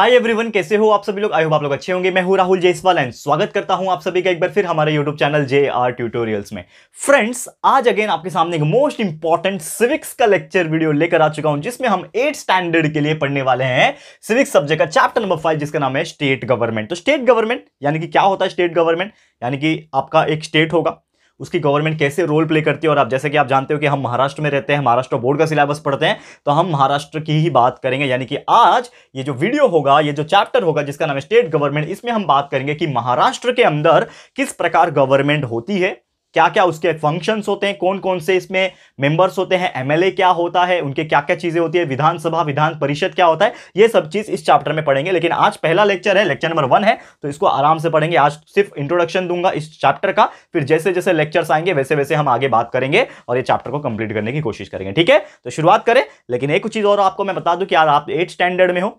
hi everyone कैसे हो आप सभी लोग आई होप आप लोग अच्छे होंगे मैं हूं राहुल जयसवाल एंड स्वागत करता हूं आप सभी का एक बार फिर हमारे YouTube channel J R tutorials में फ्रेंड्स आज अगेन आपके सामने एक मोस्ट इंपॉर्टेंट सिविक्स का लेक्चर वीडियो लेकर आ चुका हूं जिसमें हम एट स्टैंडर्ड के लिए पढ़ने वाले हैं सिविक्स सब्जेक्ट का चैप्टर नंबर फाइव जिसका नाम है स्टेट गवर्नमेंट तो स्टेट गवर्नमेंट यानी कि क्या होता है स्टेट गवर्नमेंट यानी कि आपका एक स्टेट होगा उसकी गवर्नमेंट कैसे रोल प्ले करती है और आप जैसे कि आप जानते हो कि हम महाराष्ट्र में रहते हैं महाराष्ट्र बोर्ड का सिलेबस पढ़ते हैं तो हम महाराष्ट्र की ही बात करेंगे यानी कि आज ये जो वीडियो होगा ये जो चैप्टर होगा जिसका नाम है स्टेट गवर्नमेंट इसमें हम बात करेंगे कि महाराष्ट्र के अंदर किस प्रकार गवर्नमेंट होती है क्या क्या उसके फंक्शंस होते हैं कौन कौन से इसमें मेंबर्स होते हैं एमएलए क्या होता है उनके क्या क्या चीज़ें होती है विधानसभा विधान परिषद क्या होता है ये सब चीज़ इस चैप्टर में पढ़ेंगे लेकिन आज पहला लेक्चर है लेक्चर नंबर वन है तो इसको आराम से पढ़ेंगे आज सिर्फ इंट्रोडक्शन दूंगा इस चैप्टर का फिर जैसे जैसे लेक्चर्स आएंगे वैसे वैसे हम आगे बात करेंगे और ये चैप्टर को कंप्लीट करने की कोशिश करेंगे ठीक है तो शुरुआत करें लेकिन एक चीज़ और आपको मैं बता दूँ कि आज आप एट स्टैंडर्ड में हो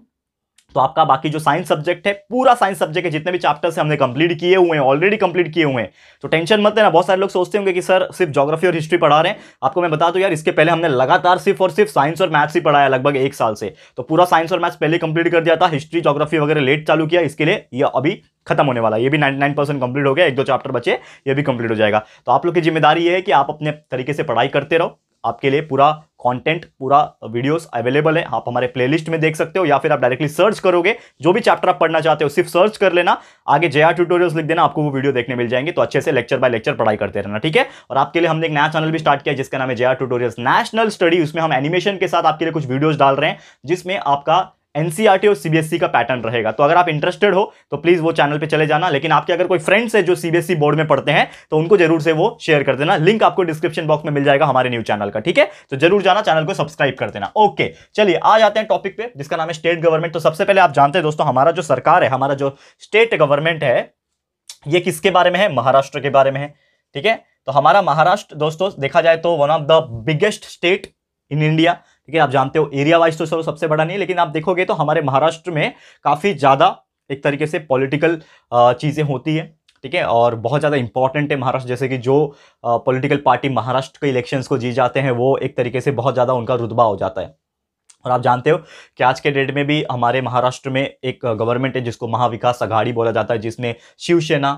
तो आपका बाकी जो साइंस सब्जेक्ट है पूरा साइंस सब्जेक्ट है जितने भी चैप्टर्स हमने कंप्लीट किए हुए हैं ऑलरेडी कंप्लीट किए हुए हैं तो टेंशन मत लेना बहुत सारे लोग सोचते होंगे कि सर सिर्फ जोग्राफी और हिस्ट्री पढ़ा रहे हैं आपको मैं बता दूँ यार इसके पहले हमने लगातार सिर्फ और सिर्फ साइंस और मैथ्स ही पढ़ाया लगभग एक साल से तो पूरा साइंस और मैथ्स पहले कंप्लीट कर दिया था हिस्ट्री जोग्राफी वगैरह लेट चालू किया इसके लिए यह अभी खत्म होने वाला ये भी 99 परसेंट कंप्लीट हो गया एक दो चैप्टर बचे ये भी कंप्लीट हो जाएगा तो आप लोग की जिम्मेदारी है कि आप अपने तरीके से पढ़ाई करते रहो आपके लिए पूरा कंटेंट पूरा वीडियोस अवेलेबल है आप हमारे प्लेलिस्ट में देख सकते हो या फिर आप डायरेक्टली सर्च करोगे जो भी चैप्टर आप पढ़ना चाहते हो सिर्फ सर्च कर लेना आगे जया ट्यूटोरियल्स लिख देना आपको वो वीडियो देखने मिल जाएंगे तो अच्छे से लेक्चर बाय लेक्चर पढ़ाई करते रहना ठीक है और आपके लिए हमने एक नया चैनल भी स्टार्ट किया जिसका नाम है जया ट्यूटोरियल नेशनल स्टडी उसमें हम एनिमेशन के साथ आपके लिए कुछ वीडियोज डाल रहे हैं जिसमें आपका एनसीईआरटी और सीबीएसई का पैटर्न रहेगा तो अगर आप इंटरेस्टेड हो तो प्लीज़ वो चैनल पे चले जाना लेकिन आपके अगर कोई फ्रेंड्स है जो सीबीएसई बोर्ड में पढ़ते हैं तो उनको जरूर से वो शेयर कर देना लिंक आपको डिस्क्रिप्शन बॉक्स में मिल जाएगा हमारे न्यूज चैनल का ठीक है तो जरूर जाना चैनल को सब्सक्राइब कर देना ओके चलिए आ जाते हैं टॉपिक पे जिसका नाम है स्टेट गवर्नमेंट तो सबसे पहले आप जानते हैं दोस्तों हमारा जो सरकार है हमारा जो स्टेट गवर्नमेंट है ये किसके बारे में है महाराष्ट्र के बारे में है ठीक है तो हमारा महाराष्ट्र दोस्तों देखा जाए तो one of the biggest state in India ठीक है आप जानते हो एरिया वाइज तो चलो सबसे बड़ा नहीं है लेकिन आप देखोगे तो हमारे महाराष्ट्र में काफ़ी ज़्यादा एक तरीके से पॉलिटिकल चीज़ें होती है ठीक है और बहुत ज़्यादा इंपॉर्टेंट है महाराष्ट्र जैसे कि जो पॉलिटिकल पार्टी महाराष्ट्र के इलेक्शंस को जीत जाते हैं वो एक तरीके से बहुत ज़्यादा उनका रुतबा हो जाता है और आप जानते हो कि आज के डेट में भी हमारे महाराष्ट्र में एक गवर्नमेंट है जिसको महाविकास अघाड़ी बोला जाता है जिसमें शिवसेना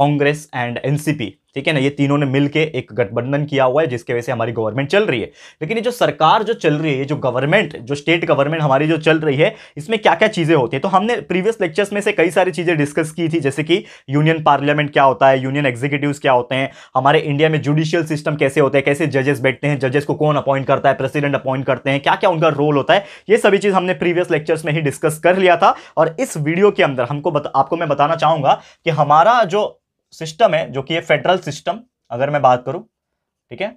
कांग्रेस एंड एनसीपी ठीक है ना ये तीनों ने मिलकर एक गठबंधन किया हुआ है जिसके वजह से हमारी गवर्नमेंट चल रही है लेकिन ये जो सरकार जो चल रही है ये जो गवर्नमेंट जो स्टेट गवर्नमेंट हमारी जो चल रही है इसमें क्या क्या चीज़ें होती है तो हमने प्रीवियस लेक्चर्स में से कई सारी चीज़ें डिस्कस की थी जैसे कि यूनियन पार्लियामेंट क्या होता है यूनियन एग्जीक्यूटिव क्या होते हैं हमारे इंडिया में जुडिशियल सिस्टम कैसे होते हैं कैसे जजेस बैठते हैं जजेस को कौन अपॉइंट करता है प्रेसिडेंट अपॉइंट करते हैं क्या क्या उनका रोल होता है ये सभी चीज़ हमने प्रीवियस लेक्चर्स में ही डिस्कस कर लिया था और इस वीडियो के अंदर हमको आपको मैं बताना चाहूँगा कि हमारा जो सिस्टम है जो कि है फेडरल सिस्टम अगर मैं बात करूँ ठीक है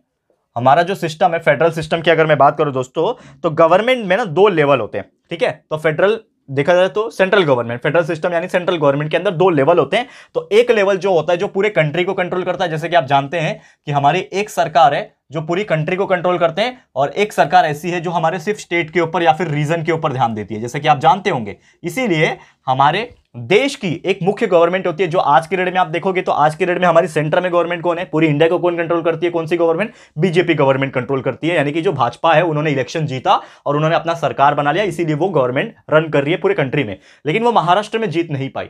हमारा जो सिस्टम है फेडरल सिस्टम की अगर मैं बात करूँ दोस्तों तो गवर्नमेंट में ना दो लेवल होते हैं ठीक है तो फेडरल देखा जाए तो सेंट्रल गवर्नमेंट फेडरल सिस्टम यानी सेंट्रल गवर्नमेंट के अंदर दो लेवल होते हैं तो एक लेवल जो होता है जो पूरे कंट्री को कंट्रोल करता है जैसे कि आप जानते हैं कि हमारी एक सरकार है जो पूरी कंट्री को कंट्रोल करते हैं और एक सरकार ऐसी है जो हमारे सिर्फ स्टेट के ऊपर या फिर रीजन के ऊपर ध्यान देती है जैसे कि आप जानते होंगे इसीलिए हमारे देश की एक मुख्य गवर्नमेंट होती है जो आज के रेड में आप देखोगे तो आज के डेट में हमारी सेंटर में गवर्नमेंट कौन है पूरी इंडिया को कौन कंट्रोल करती है कौन सी गवर्नमेंट बीजेपी गवर्नमेंट कंट्रोल करती है यानी कि जो भाजपा है उन्होंने इलेक्शन जीता और उन्होंने अपना सरकार बना लिया इसीलिए वो गवर्नमेंट रन कर रही है पूरे कंट्री में लेकिन वो महाराष्ट्र में जीत नहीं पाई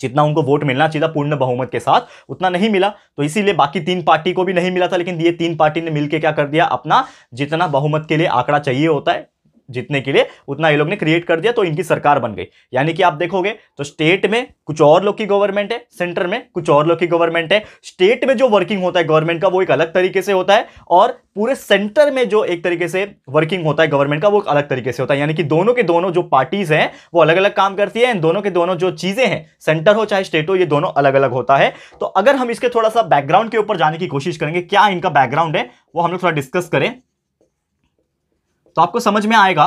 जितना उनको वोट मिलना चाहिए था पूर्ण बहुमत के साथ उतना नहीं मिला तो इसीलिए बाकी तीन पार्टी को भी नहीं मिला था लेकिन ये तीन पार्टी ने मिलकर क्या कर दिया अपना जितना बहुमत के लिए आंकड़ा चाहिए होता है जीतने के लिए उतना ये लोग ने क्रिएट कर दिया तो इनकी सरकार बन गई यानी कि आप देखोगे तो स्टेट में कुछ और लोग की गवर्नमेंट है सेंटर में कुछ और लोग की गवर्नमेंट है स्टेट में जो वर्किंग होता है गवर्नमेंट का वो एक अलग तरीके से होता है और पूरे सेंटर में जो एक तरीके से वर्किंग होता है गवर्नमेंट का वो अलग तरीके से होता है यानी कि दोनों के दोनों जो पार्टीज हैं वो अलग अलग काम करती है दोनों के दोनों जो चीजें हैं सेंटर हो चाहे स्टेट हो ये दोनों अलग अलग होता है तो अगर हम इसके थोड़ा सा बैकग्राउंड के ऊपर जाने की कोशिश करेंगे क्या इनका बैकग्राउंड है वो हम लोग थोड़ा डिस्कस करें तो आपको समझ में आएगा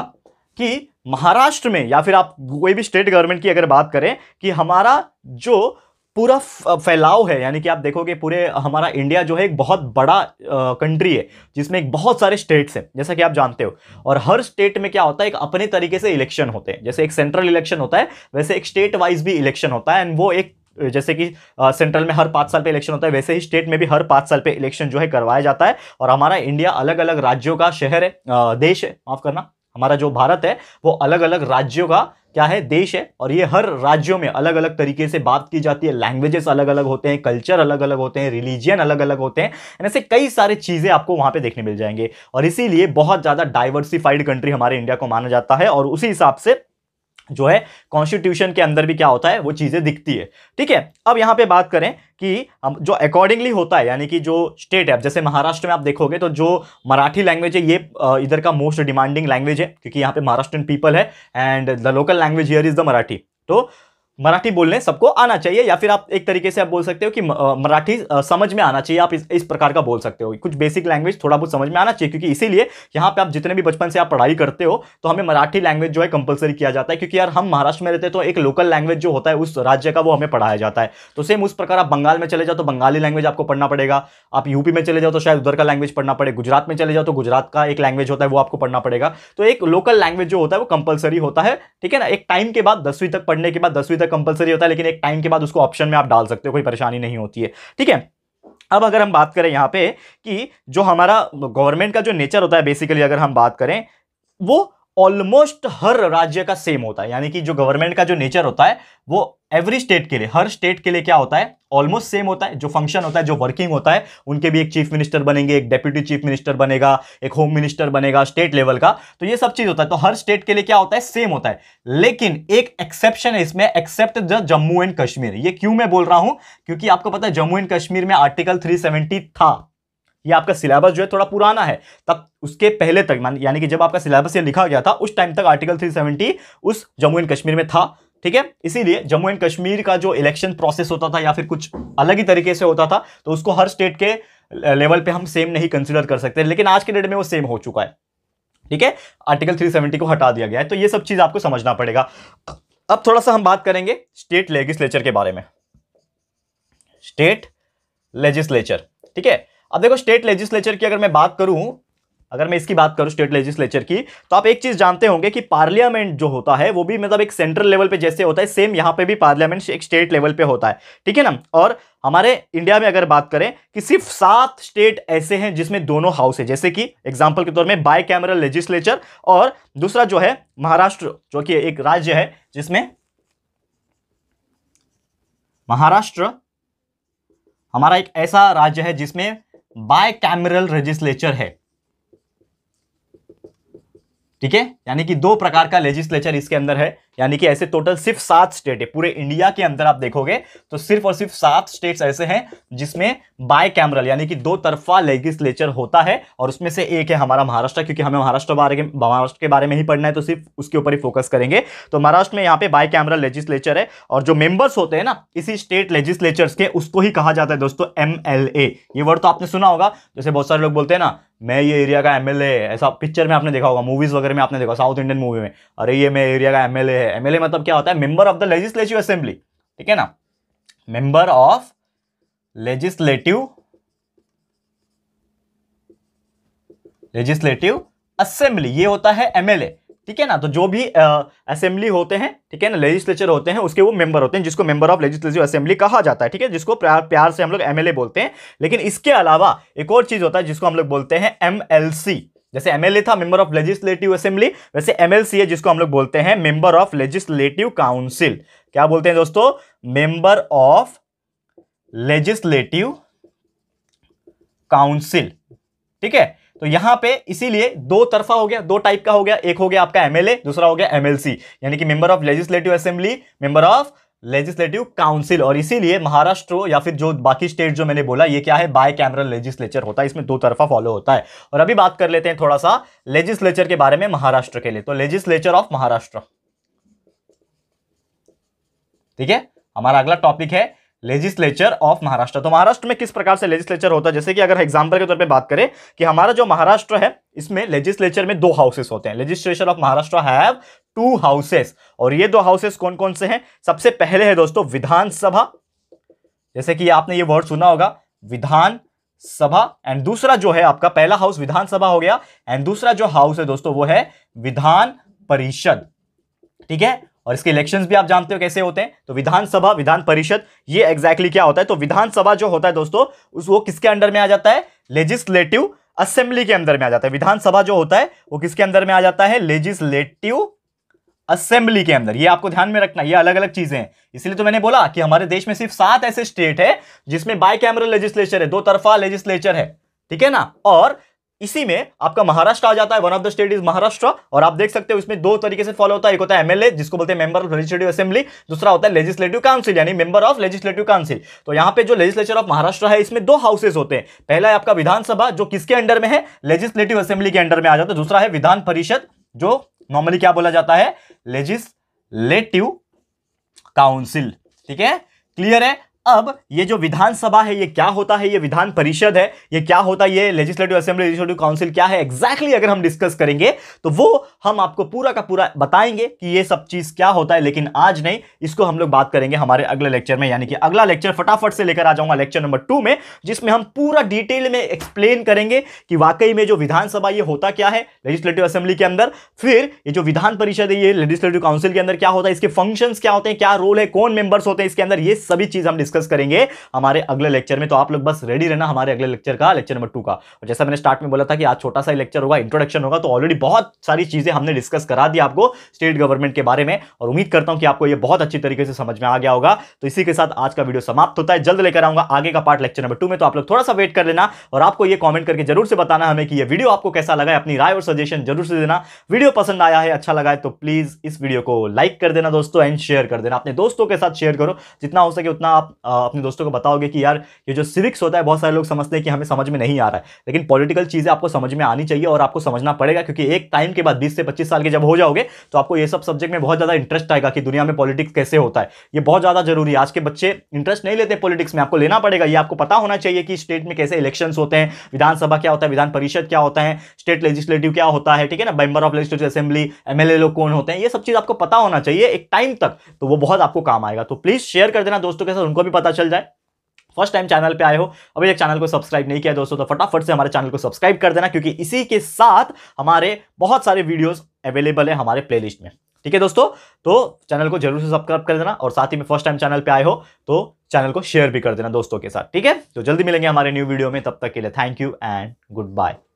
कि महाराष्ट्र में या फिर आप कोई भी स्टेट गवर्नमेंट की अगर बात करें कि हमारा जो पूरा फैलाव है यानी कि आप देखोगे पूरे हमारा इंडिया जो है एक बहुत बड़ा कंट्री है जिसमें एक बहुत सारे स्टेट्स हैं जैसा कि आप जानते हो और हर स्टेट में क्या होता है एक अपने तरीके से इलेक्शन होते हैं जैसे एक सेंट्रल इलेक्शन होता है वैसे एक स्टेट वाइज भी इलेक्शन होता है एंड वो एक जैसे कि सेंट्रल में हर पाँच साल पे इलेक्शन होता है वैसे ही स्टेट में भी हर पाँच साल पे इलेक्शन जो है करवाया जाता है और हमारा इंडिया अलग अलग राज्यों का शहर है देश है माफ़ करना हमारा जो भारत है वो अलग अलग राज्यों का क्या है देश है और ये हर राज्यों में अलग अलग तरीके से बात की जाती है लैंग्वेजेस अलग अलग होते हैं कल्चर अलग अलग होते हैं रिलीजियन अलग अलग होते हैं ऐसे कई सारे चीज़ें आपको वहाँ पे देखने मिल जाएंगे और इसीलिए बहुत ज़्यादा डाइवर्सिफाइड कंट्री हमारे इंडिया को माना जाता है और उसी हिसाब से जो है कॉन्स्टिट्यूशन के अंदर भी क्या होता है वो चीज़ें दिखती है ठीक है अब यहाँ पे बात करें कि जो अकॉर्डिंगली होता है यानी कि जो स्टेट है जैसे महाराष्ट्र में आप देखोगे तो जो मराठी लैंग्वेज है ये इधर का मोस्ट डिमांडिंग लैंग्वेज है क्योंकि यहाँ पे महाराष्ट्र पीपल है and the local language here is the Marathi तो मराठी बोलने सबको आना चाहिए या फिर आप एक तरीके से आप बोल सकते हो कि मराठी समझ में आना चाहिए आप इस, इस प्रकार का बोल सकते हो कुछ बेसिक लैंग्वेज थोड़ा बहुत समझ में आना चाहिए क्योंकि इसीलिए यहाँ पे आप जितने भी बचपन से आप पढ़ाई करते हो तो हमें मराठी लैंग्वेज जो है कंपलसरी किया जाता है क्योंकि यार हम महाराष्ट्र में रहते तो एक लोकल लैंग्वेज जो होता है उस राज्य का वो हमें पढ़ाया जाता है तो सेम उस प्रकार आप बंगाल में चले जाओ तो बंगाली लैंग्वेज आपको पढ़ना पड़ेगा आप यूपी में चले जाओ तो शायद उधर का लैंग्वेज पढ़ना पड़े गुजरात में चले जाओ तो गुजरात का एक लैंग्वेज होता है वो आपको पढ़ना पड़ेगा तो एक लोकल लैंग्वेज जो होता है वो कंपलसरी होता है ठीक है ना एक टाइम के बाद दसवीं तक पढ़ने के बाद दसवीं तक कंपलसरी होता है लेकिन एक टाइम के बाद उसको ऑप्शन में आप डाल सकते हो कोई परेशानी नहीं होती है ठीक है अब अगर हम बात करें यहाँ पे कि जो हमारा गवर्नमेंट का जो नेचर होता है बेसिकली अगर हम बात करें वो ऑलमोस्ट हर राज्य का सेम होता है यानी कि जो गवर्नमेंट का जो नेचर होता है वो एवरी स्टेट के लिए हर स्टेट के लिए क्या होता है ऑलमोस्ट सेम होता है जो फंक्शन होता है जो वर्किंग होता है उनके भी एक चीफ मिनिस्टर बनेंगे एक डेप्यूटी चीफ मिनिस्टर बनेगा एक होम मिनिस्टर बनेगा स्टेट लेवल का तो ये सब चीज होता है तो हर स्टेट के लिए क्या होता है सेम होता है लेकिन एक एक्सेप्शन है इसमें except the Jammu and Kashmir ये क्यों मैं बोल रहा हूं क्योंकि आपको पता है जम्मू एंड कश्मीर में आर्टिकल थ्री था ये आपका सिलेबस जो है थोड़ा पुराना है तब उसके पहले तक यानी कि जब आपका सिलेबस ये लिखा गया था उस टाइम तक आर्टिकल 370 उस जम्मू एंड कश्मीर में था ठीक है इसीलिए जम्मू एंड कश्मीर का जो इलेक्शन प्रोसेस होता था या फिर कुछ अलग ही तरीके से होता था तो उसको हर स्टेट के लेवल पे हम सेम नहीं कंसिडर कर सकते लेकिन आज के डेट में वो सेम हो चुका है ठीक है आर्टिकल 370 को हटा दिया गया है तो ये सब चीज आपको समझना पड़ेगा अब थोड़ा सा हम बात करेंगे स्टेट लेजिस्लेचर के बारे में स्टेट लेजिस्लेचर ठीक है अब देखो स्टेट लेजिस्लेचर की अगर मैं बात करूं अगर मैं इसकी बात करूं स्टेट लेजिस्लेचर की तो आप एक चीज़ जानते होंगे कि पार्लियामेंट जो होता है वो भी मतलब एक सेंट्रल लेवल पे जैसे होता है सेम यहां पे भी पार्लियामेंट एक स्टेट लेवल पे होता है ठीक है ना और हमारे इंडिया में अगर बात करें कि सिर्फ सात स्टेट ऐसे हैं जिसमें दोनों हाउस है जैसे कि एग्जाम्पल के तौर में बाय कैमरल लेजिस्लेचर और दूसरा जो है महाराष्ट्र जो कि एक राज्य है जिसमें महाराष्ट्र हमारा एक ऐसा राज्य है जिसमें बाय कैमरल रेजिस्लेचर है ठीक है यानी कि दो प्रकार का लेजिस्लेचर इसके अंदर है यानी कि ऐसे टोटल सिर्फ सात स्टेट है पूरे इंडिया के अंदर आप देखोगे तो सिर्फ और सिर्फ सात स्टेट्स ऐसे हैं जिसमें बाय कैमरल यानी कि दो तरफा लेजिस्लेचर होता है और उसमें से एक है हमारा महाराष्ट्र क्योंकि हमें महाराष्ट्र बारे के महाराष्ट्र के बारे में ही पढ़ना है तो सिर्फ उसके ऊपर ही फोकस करेंगे तो महाराष्ट्र में यहाँ पे बाय कैमरल लेजिस्लेचर है और जो मेंबर्स होते हैं ना इसी स्टेट लेजिस्लेचर के उसको ही कहा जाता है दोस्तों एम ये वर्ड तो आपने सुना होगा जैसे बहुत सारे लोग बोलते हैं ना मैं ये एरिया का एमएलए ऐसा पिक्चर में आपने देखा होगा मूवीज वगैरह में आपने देखा साउथ इंडियन मूवी में अरे ये मैं एरिया का एमएलए है एमएलए मतलब क्या होता है member of the legislative assembly ठीक है ना member of legislative legislative assembly ये होता है एमएलए ठीक है ना तो जो भी असेंबली uh, होते हैं ठीक है ना लेजिस्लेचर होते हैं उसके वो मेंबर होते हैं जिसको मेंबर ऑफ लेजिस्लेटिव असेंबली कहा जाता है ठीक है जिसको प्यार प्यार से हम लोग एमएलए बोलते हैं लेकिन इसके अलावा एक और चीज़ होता है जिसको हम लोग बोलते हैं एमएलसी जैसे एमएलए था मेंबर ऑफ लेजिस्लेटिव असेंबली वैसे एमएलसी है जिसको हम लोग बोलते हैं मेंबर ऑफ लेजिस्लेटिव काउंसिल क्या बोलते हैं दोस्तों मेंबर ऑफ लेजिस्लेटिव काउंसिल ठीक है तो यहां पे इसीलिए दो तरफा हो गया दो टाइप का हो गया एक हो गया आपका एमएलए दूसरा हो गया एमएलसी यानी कि member of legislative assembly member of legislative council और इसीलिए महाराष्ट्र या फिर जो बाकी स्टेट जो मैंने बोला ये क्या है बाय कैमरल लेजिस्लेचर होता है इसमें दो तरफा फॉलो होता है और अभी बात कर लेते हैं थोड़ा सा लेजिस्लेचर के बारे में महाराष्ट्र के लिए तो लेजिस्लेचर ऑफ महाराष्ट्र ठीक है हमारा अगला टॉपिक है लेजिस्लेचर ऑफ महाराष्ट्र तो महाराष्ट्र में किस प्रकार से लेजिस्लेचर होता है जैसे कि अगर एग्जाम्पल के तौर पे बात करें कि हमारा जो महाराष्ट्र है इसमें लेजिस्लेचर में दो हाउसेस होते हैं legislature of Maharashtra have two houses और ये दो हाउसेस कौन कौन से हैं सबसे पहले है दोस्तों विधानसभा जैसे कि आपने ये वर्ड सुना होगा विधानसभा एंड दूसरा जो है आपका पहला हाउस विधानसभा हो गया एंड दूसरा जो हाउस है दोस्तों वो है विधान परिषद ठीक है और इसके इलेक्शंस भी आप जानते हो कैसे होते हैं तो विधानसभा विधान परिषद ये एग्जैक्टली exactly क्या होता है तो विधानसभा जो होता है दोस्तों उस वो किसके अंडर में आ जाता है लेजिस्लेटिव असेंबली के अंदर में आ जाता है विधानसभा जो होता है वो किसके अंदर में आ जाता है लेजिस्लेटिव असेंबली के अंदर ये आपको ध्यान में रखना ये अलग अलग चीजें हैं इसलिए तो मैंने बोला कि हमारे देश में सिर्फ सात ऐसे स्टेट है जिसमें बाई कैमरल लेजिस्लेचर है दो तरफा लेजिस्लेचर है ठीक है ना और इसी में आपका महाराष्ट्र आ जाता है one of the state is Maharashtra और आप देख सकते हो इसमें दो तरीके से फॉलो होता है एक होता है एमएलए जिसको बोलते हैं मेंबर ऑफ लेजिस्लेटिव असेंबली दूसरा होता है लेजिस्लेटिव काउंसिल यानी मेंबर ऑफ लेजिस्लेटिव काउंसिल तो यहां पे जो लेजिस्लेचर ऑफ महाराष्ट्र है इसमें दो हाउसेज होते हैं पहला है आपका विधानसभा जो किसके अंडर में है लेजिस्लेटिव असेंबली के अंडर में आ जाता है दूसरा है विधान परिषद जो नॉर्मली क्या बोला जाता है लेजिस्लेटिव काउंसिल ठीक है क्लियर है अब ये जो विधानसभा है ये क्या होता है ये विधान परिषद है ये क्या होता है ये लेजिस्लेटिव असेंबली लेजिस्लेटिव काउंसिल क्या है एग्जैक्टली exactly अगर हम डिस्कस करेंगे तो वो हम आपको पूरा का पूरा बताएंगे कि ये सब चीज क्या होता है लेकिन आज नहीं इसको हम लोग बात करेंगे हमारे अगले लेक्चर में यानी कि अगला लेक्चर फटाफट से लेकर आ जाऊंगा लेक्चर नंबर टू में जिसमें हम पूरा डिटेल में एक्सप्लेन करेंगे कि वाकई में जो विधानसभा ये होता क्या है लेजिस्लेटिव असेंबली के अंदर फिर ये जो विधान परिषद है ये लेजिस्लेटिव काउंसिल के अंदर क्या होता है इसके फंक्शन क्या होते हैं क्या रोल है कौन मेंबर्स होते हैं इसके अंदर ये सभी चीज हम डिस्कस डिस्कस करेंगे हमारे अगले लेक्चर में तो आप लोग बस रेडी रहना हमारे अगले लेक्चर का लेक्चर नंबर टू का और जैसा मैंने स्टार्ट में बोला था कि आज छोटा सा लेक्चर होगा इंट्रोडक्शन होगा तो ऑलरेडी बहुत सारी चीज़ें हमने डिस्कस करा दी आपको स्टेट गवर्नमेंट के बारे में और उम्मीद करता हूं कि आपको यह बहुत अच्छी तरीके से समझ में आ गया होगा तो इसी के साथ आज का वीडियो समाप्त होता है जल्द लेकर आऊंगा आगे का पार्ट लेक्चर नंबर टू में तो आप लोग थोड़ा सा वेट कर लेना और आपको यह कॉमेंट करके जरूर से बताना हमें कि यह वीडियो आपको कैसा लगा है अपनी राय और सजेशन जरूर से देना वीडियो पसंद आया है अच्छा लगा है तो प्लीज़ इस वीडियो को लाइक कर देना दोस्तों एंड शेयर कर देना अपने दोस्तों के साथ शेयर करो जितना हो सके उतना आप अपने दोस्तों को बताओगे कि यार ये जो सिविक्स होता है बहुत सारे लोग समझते हैं कि हमें समझ में नहीं आ रहा है लेकिन पॉलिटिकल चीज़ें आपको समझ में आनी चाहिए और आपको समझना पड़ेगा क्योंकि एक टाइम के बाद बीस से पच्चीस साल के जब हो जाओगे तो आपको ये सब सब्जेक्ट में बहुत ज़्यादा इंटरेस्ट आएगा कि दुनिया में पॉलिटिक्स कैसे होता है ये बहुत ज़्यादा जरूरी है आज के बच्चे इंटरेस्ट नहीं लेते पॉलिटिक्स में आपको लेना पड़ेगा ये आपको पता होना चाहिए कि स्टेट में कैसे इलेक्शन होते हैं विधानसभा क्या होता है विधान परिषद क्या होता है स्टेट लेजिस्लेटिव क्या होता है ठीक है ना member of legislative assembly M लोग कौन होते हैं ये सब चीज़ आपको पता होना चाहिए एक टाइम तक तो वो बहुत आपको काम आएगा तो प्लीज़ शेयर कर देना दोस्तों के साथ उनको भी पता चल जाए फर्स्ट टाइम चैनल पे आए हो अभी तक चैनल को सब्सक्राइब नहीं किया दोस्तों तो फटाफट से हमारे चैनल को सब्सक्राइब कर देना क्योंकि इसी के साथ हमारे बहुत सारे वीडियोस अवेलेबल है हमारे प्लेलिस्ट में ठीक है दोस्तों तो चैनल को जरूर से सब्सक्राइब कर देना और साथ ही में फर्स्ट टाइम चैनल पर आए हो तो चैनल को शेयर भी कर देना दोस्तों के साथ ठीक है तो जल्दी मिलेंगे हमारे न्यू वीडियो में तब तक के लिए thank you and good bye